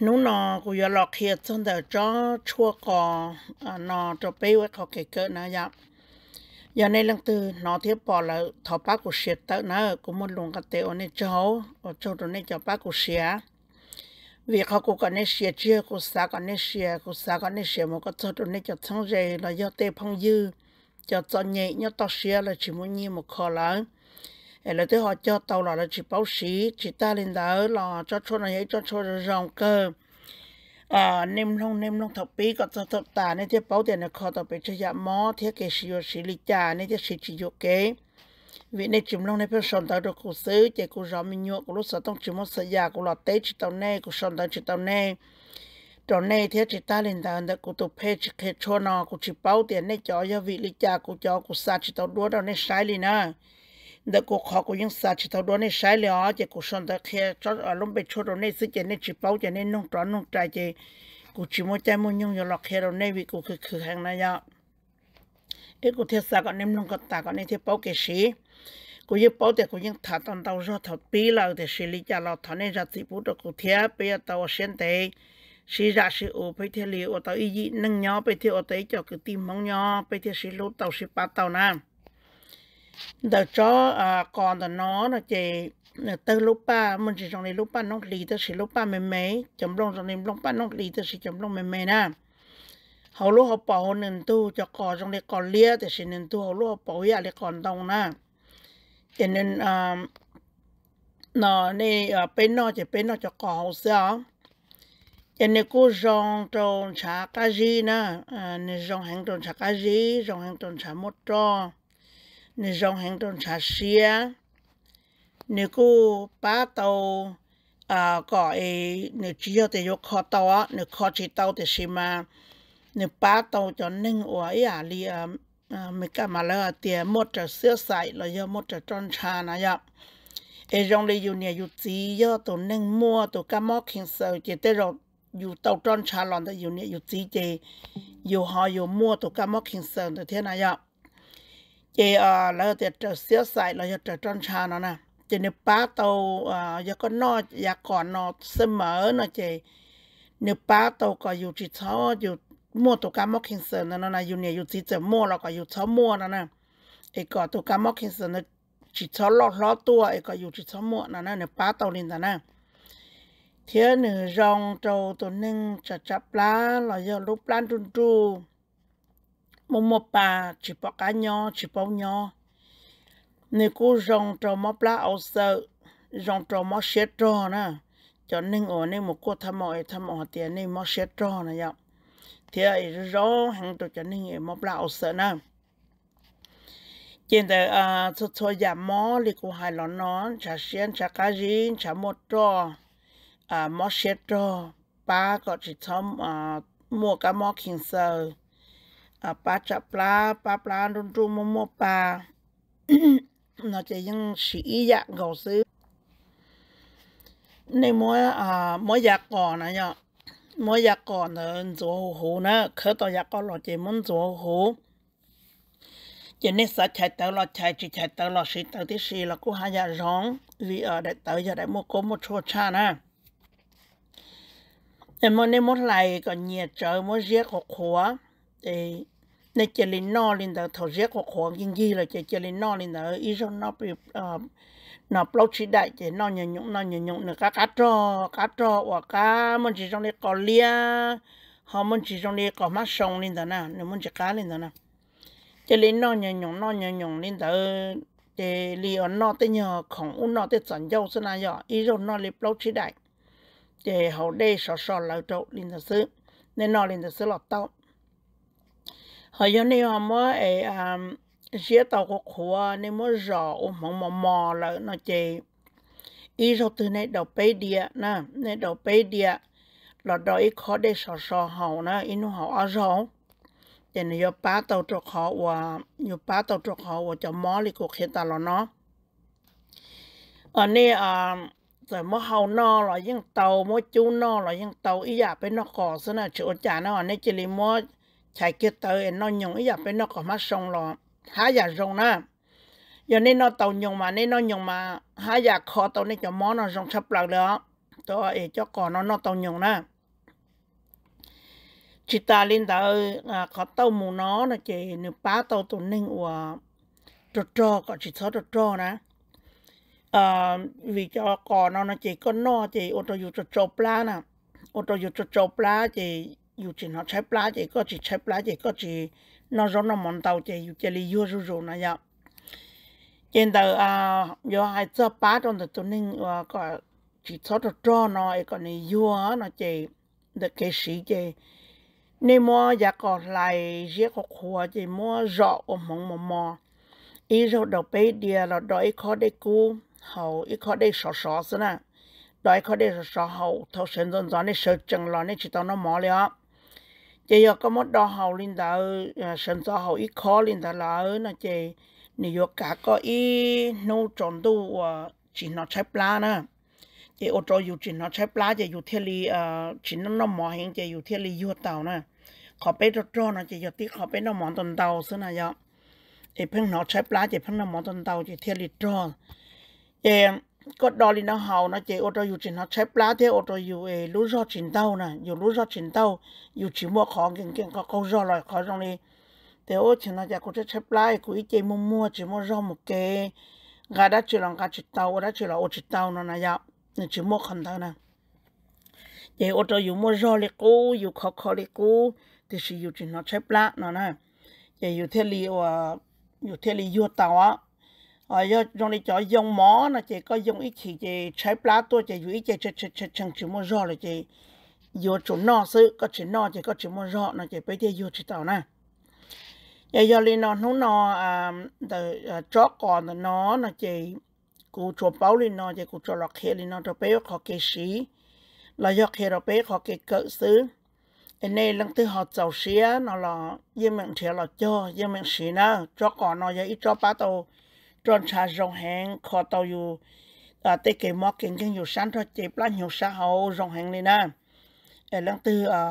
nú nó cũng giờ lọt hiện trong đời cho chua cò nó cho bé với họ kể cỡ nữa dạ giờ này lần từ nó thiết bỏ là thọ bác của xe tới nữa cũng muốn luôn cái tiêu này cho ở chỗ đó này cho bác của xe việc họ cũng còn này xe chưa cũng xa còn này xe cũng xa còn này xe một cái chỗ đó này cho thằng gì là do tê phong dư cho cho nhẹ nhớ to xe là chỉ muốn như một kho lớn em là thứ họ cho tàu là chỉ báo sĩ chỉ ta lên đó là cho cho này cho cho rong cơ à nem long nem long thập bí có thập thập tà nên thế báo tiền là khó tập bị chơi dạ mó thế cái sĩ sĩ lý trà nên thế sĩ chỉ dục kế vì nên chìm long nên phải sòn tới được cụ xứ chạy cụ rõ mình nhựa của lúc sợ tông chìm một sợ già của lọt tế chỉ tàu này của sòn tới chỉ tàu này tròn này thế chỉ ta lên tàu đã của tụp hết chỉ hết cho nó cụ chỉ báo tiền nên cho gia vị lý trà cụ cho của xa chỉ tàu đua đâu nên sai liền à đã cô khó cô những sao chỉ thâu đôi này sai lẽ chỉ cô xong đã khe cho ở lúc bị chốt rồi nên sức chỉ nên chỉ bao chỉ nên nông tròn nông trái chỉ cô chỉ muốn chạy muốn nhung rồi lọc khe rồi nên vì cô cứ cứ hàng này nhá e cái cô thiết sao còn nên nông còn ta còn nên thiết bao cái gì cô yêu bao thì cô những thà tận tàu rồi thà bì là thì xử lý cho lọ thà nên ra chỉ bút được cô thiết bây giờ tàu sen tệ sĩ ra sĩ ô bây thiết liệu ô tàu ý gì nâng nhau bây thiết ô tàu cho cái tim mong nhau bây thiết sĩ lốt tàu sĩ bắt tàu nam đợt cho à, con đợt nó là chị từ lúc ba mình chỉ trong này lúc ba nó lì tới chỉ lúc ba mẹ mẹ chấm lông trong này lúc ba nó lì tới chỉ chấm lông mẹ mẹ nè hầu lúc họ bỏ hồn nên tu cho cò trong này còn lia thì chỉ nên tu hầu lúc họ bỏ ya lại còn đông nè cho nên à nó này à bên nó chỉ bên nó cho cò hậu sao cho nên cô rong tròn xả cá gì nè à, nên rong hàng tròn xả cá gì rong hàng tròn xả mốt tròn nếu dòng hàng tuần xả xia nếu cô ba tàu à có ấy nếu chỉ cho thì យកខតោ nếu ខតជីតោទៅស៊ីមកនៅប៉ាតោចនឹងអ៊ីអាលីមេកាម៉ាឡាទៀមត់ទៅសឿសៃលយមត់ទៅចនឆាណាយ៉ាអេរងលីយូនីយូជីយោទៅនឹងមួទៅកាមកខិនសើជាទៅរយូតោចនឆាឡនទៅយូនីយូជីជេយូហោយូមួទៅកាមកខិនសើទៅធានណាយ៉ាจออแล้วจะจะเสียสายเราจะจะจนชาเนาะนะจะเนป้าเตาอ่ายากก็นออยากก่อนนอเสมอนะเจนเนป้าเตาก็อยู่จิตเทชาอยู่มั่วตัวการมอคขินเซอร์เนาะนะอยู่เนี่ยอยู่จิตจะมั่วเราก็อยู่เทชามั่วเนาะนะไอ้ก็ตัวการมอคขินเซอร์เนาะจิตเทชาล้อล้อตัวไอ้ก็อยู่จิตเทชามั่วเนาะนะเนป้าเตาลินแต่นะเทียนหนึ่งรองโตตัวหนึ่งจะจับปลาเราจะลุกปลาจุนจู một một bà chỉ bỏ cá nho chỉ bỏ nho nếu cô rong trò mò lá ảo sợ rong trò mò xé trò nè cho nên ở nên một cô tham mọi tham mọi tiền nên mò xé trò nè dạo thì ấy rõ hàng tụ cho nên ở mò lá ấu sợ nè trên đời à cho cho giả mò thì cô hai lon nó chả xiên chả cá gì chả một trò à mò xé trò ba có chỉ thăm à mua cá mò kinh sơ à, ba chả ba ba ba luôn luôn mua mua ba nó chỉ những sĩ dạng gầu xứ nên mỗi à mỗi giặc còn này nhở mỗi giặc còn là chỗ hồ nữa khởi tàu giặc còn là chỉ muốn chỗ hồ chỉ nên sợ chạy tàu là chạy chỉ chạy tàu là sĩ tàu tí sĩ là cũng hai giặc rong vì ở đại tàu giờ đại mua có một chỗ cha nè em muốn nên muốn lại còn nhẹ trời muốn giết hoặc khóa thì nè chỉ lên nó lên đó thầu giác hoặc khoảng kinh dị là chỉ chỉ là nó lên đó ý cho nó bị nó bao chỉ đại chỉ nó nhảy nhung nó nhảy nhung nữa cá cá trò cá trò hoặc cá mình chỉ trong đấy có lia họ mình chỉ trong đấy có mắt sông lên đó nè nên mình chỉ cá lên đó nè chỉ lên nó nhảy nhung nó nhảy nhung lên đó chỉ li ở nó tới nhờ khổng u nó tới sản dâu xưa nay giờ ý cho nó lên bao chỉ đại chỉ họ đây sọ sọ lại trộn lên đó xứ nên nó lên đó xứ lọt tao họ giờ này họ mới ấy giết tàu của khóa nên mới rõ ôm mong mò mò là nó chê ý rồi từ này đầu bê địa nè này đầu bê địa là đó ý khó để sò sò hậu nè ý nó hậu ở rồi thì nên yo ba tàu trọc họ và yo ba tàu trọc họ và cho mò lì cuộc hiện tại là nó ở nè à rồi mỗi hậu no là những tàu mỗi chú no là những tàu ý giả bên nó khó xưa nè chỗ chả nó ở này chỉ là mỗi chạy kia tới nó nhung ý bên nó có mắt sông lọ há giả rồng na giờ nên nó tàu nhung mà nên nó nhung mà há giả khó tàu nên cho món nó rồng sắp lại đó tôi ấy cho cỏ nó nó tàu nhung na chị ta lên tới à, có tàu mù nó là chị nữ ba tàu tuần ninh của trò trò có chị số trò trò na à, ờ, vì cho cỏ nó nó chị con nó chị ô tô dù trò trò pla nè ô tô dù trò trò pla chị 有只那拆不拉的，个只拆不拉的，个只那让那忙到的，有这里有肉肉那样。见到啊，有还做巴掌的都能啊个只操着抓那一个呢有啊那这那给谁的？你莫也个来这个活的莫绕我忙忙忙，一绕到北边了，到一块的菇，好一块的少少是呢。đói khó để sợ hậu thâu sân dọn dọn để sợ chừng lo nên chỉ tao nó mỏ liền chị ờ, có một đo hậu linh đó ờ, sân cho hậu ít khó linh đó là ở nó chị nếu cả có ít nô tròn tu ờ, chỉ nó chép lá nè, chị ở chỗ dù chỉ nó chép lá chị dù thiên lý chỉ nó nó Mỏ hình chị dù thiên lý dù tàu nè khó bé cho cho nó chị dù tiếc khó bé nó mò tuần tàu xưa này vậy chị phăng nó chép lá chị phăng nó Mỏ tuần tàu chị thiên lý cho chị có đòi là nó hầu nó chế ô tô dù chỉ nó chép lá thế ô tô dù ấy lúa do chín tàu nè dù lúa do chín tàu dù chỉ mua khó kiện kiện có câu do lại khó trong đi thế ô chỉ nó chả có chép lá của ý chế mua mua chỉ mua do một cái gà đã chỉ là gà chỉ tàu đã chỉ là ô chỉ tàu nó nè dạ nên chỉ mua không tàu nè chế ô tô dù mua do lại cũ dù khó khó lại cũ thì sử dụng chỉ nó chép lá nó nè chế dù thế li ờ, dù thế liệu vô tàu á ờ giờ trong này cho dùng mỏ nó chỉ có dùng ít chỉ chỉ trái lá tôi chỉ dùng ít chỉ chỉ chỉ chẳng chỉ mua rõ là chỉ vô chỗ nọ sự có chỉ nọ chỉ có chỉ mua rõ nó chỉ bây giờ vô chỉ tàu nè giờ giờ lên nó nó nó à từ à, chó còn nó nó chỉ cụ chỗ báo lên nó chỉ cụ chỗ lọc hệ lên nó cho bé khó kê sĩ là do hệ đó bé khó kê cỡ xứ anh này lần thứ họ giàu xía nó là dân mình sẽ là cho dân mình xí nó chó còn nó giờ ít chó bá tàu tròn xa rong hẹn khó tàu dù à tê kê mò kinh kinh dù sáng thôi chế lá nhiều xa hậu rong hẹn lên nè ở lần tư à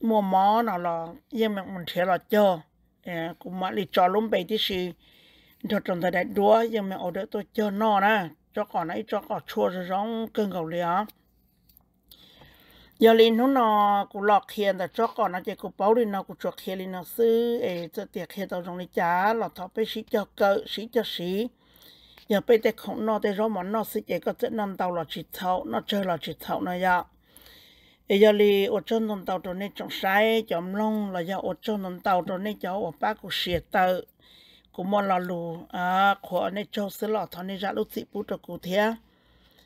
mua mò nào là yên mình mình sẽ là cho à cũng mà đi cho lúng bề tí xì cho tròn thời đại đúa yên mình ở đỡ tôi cho nọ nè cho còn ấy cho còn chua rồi rong cơn gầu liền giờ lên nó nọ, cụ lọt khen, là cho còn nó chỉ cụ bảo đi nó cụ cho khen lên nó xứ ê cho tiệc khen tao trong này chả lọt thọ bé sĩ cho cỡ sĩ cho sĩ giờ bé tê không nọ, tê rõ món nó sĩ chỉ có chất nằm tàu lọt chỉ thấu nó chơi lọt chỉ thấu nó ya ê giờ lì, ở trên nằm tàu trong này trong sai trong long là giờ ở trên nằm tàu trong này cháu ở ba cụ sĩ tờ cụ mòn lọt lù à của này cho xứ lọt thọ này ra lúc sĩ bút cho cụ thế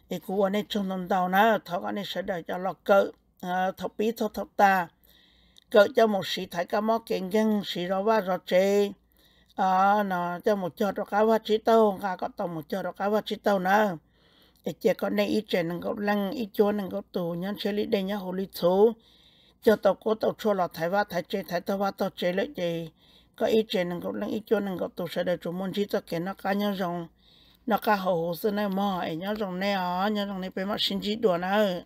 ê cụ ở này trong nằm tàu nó thọ ở này sẽ đợi cho lọt cỡ Ờ, thọ bí thọ thọ ta cỡ cho một sĩ thái ca mò kiện dân sĩ rõ ba rõ chế à nó cho một cho rõ cá ba trí tâu cả có tàu một cho rõ cá ba trí tâu nữa để chế có này ít trẻ nâng gốc lăng ít chúa nâng gốc tù nhân chế lý đây nhá hồ lý thú cho tàu cố tàu chua lọ thái ba thái chế thái tàu ba tàu chế lợi gì có ít trẻ nâng gốc lăng ít chúa nâng gốc tù sẽ đời chủ môn trí tàu kẻ nó cá nhân rồng nó cá hồ hồ sư này mò ấy nhá rồng này ó ờ, nhá rồng này phải mất sinh trí đùa nữa